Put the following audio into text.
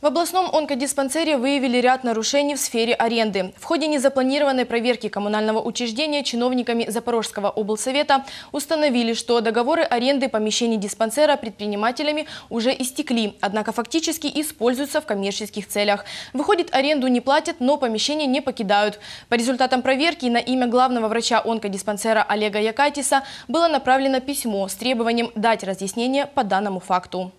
В областном онкодиспансере выявили ряд нарушений в сфере аренды. В ходе незапланированной проверки коммунального учреждения чиновниками Запорожского облсовета установили, что договоры аренды помещений диспансера предпринимателями уже истекли, однако фактически используются в коммерческих целях. Выходит, аренду не платят, но помещение не покидают. По результатам проверки на имя главного врача онкодиспансера Олега Якатиса было направлено письмо с требованием дать разъяснение по данному факту.